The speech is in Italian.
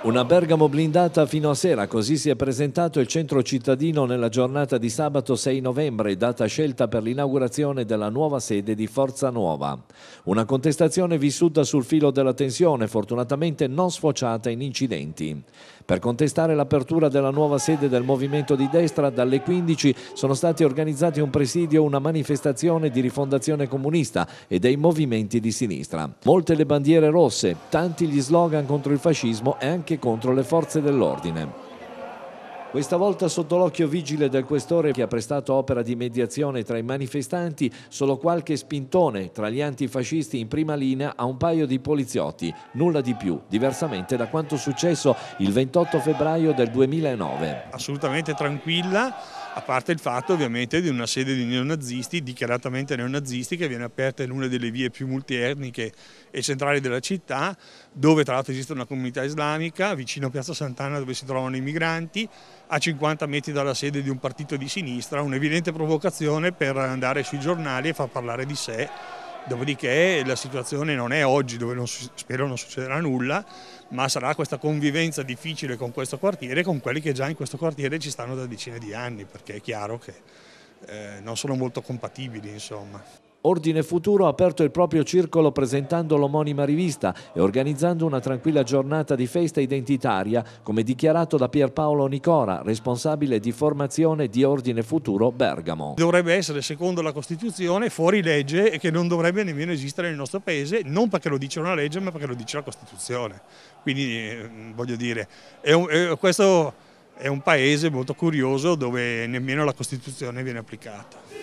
Una Bergamo blindata fino a sera, così si è presentato il centro cittadino nella giornata di sabato 6 novembre, data scelta per l'inaugurazione della nuova sede di Forza Nuova. Una contestazione vissuta sul filo della tensione, fortunatamente non sfociata in incidenti. Per contestare l'apertura della nuova sede del movimento di destra, dalle 15 sono stati organizzati un presidio, una manifestazione di rifondazione comunista e dei movimenti di sinistra. Molte le bandiere rosse, tanti gli slogan contro il fascismo e anche anche contro le forze dell'ordine. Questa volta sotto l'occhio vigile del questore che ha prestato opera di mediazione tra i manifestanti, solo qualche spintone tra gli antifascisti in prima linea a un paio di poliziotti, nulla di più, diversamente da quanto successo il 28 febbraio del 2009. Assolutamente tranquilla, a parte il fatto ovviamente di una sede di neonazisti, dichiaratamente neonazisti, che viene aperta in una delle vie più multietniche e centrali della città, dove tra l'altro esiste una comunità islamica, vicino a Piazza Sant'Anna dove si trovano i migranti, a 50 metri dalla sede di un partito di sinistra, un'evidente provocazione per andare sui giornali e far parlare di sé Dopodiché la situazione non è oggi dove non, spero non succederà nulla, ma sarà questa convivenza difficile con questo quartiere e con quelli che già in questo quartiere ci stanno da decine di anni, perché è chiaro che eh, non sono molto compatibili, insomma. Ordine Futuro ha aperto il proprio circolo presentando l'omonima rivista e organizzando una tranquilla giornata di festa identitaria, come dichiarato da Pierpaolo Nicora, responsabile di formazione di Ordine Futuro Bergamo. Dovrebbe essere, secondo la Costituzione, fuori legge e che non dovrebbe nemmeno esistere nel nostro paese, non perché lo dice una legge, ma perché lo dice la Costituzione. Quindi, ehm, voglio dire, è un, è, questo è un paese molto curioso dove nemmeno la Costituzione viene applicata.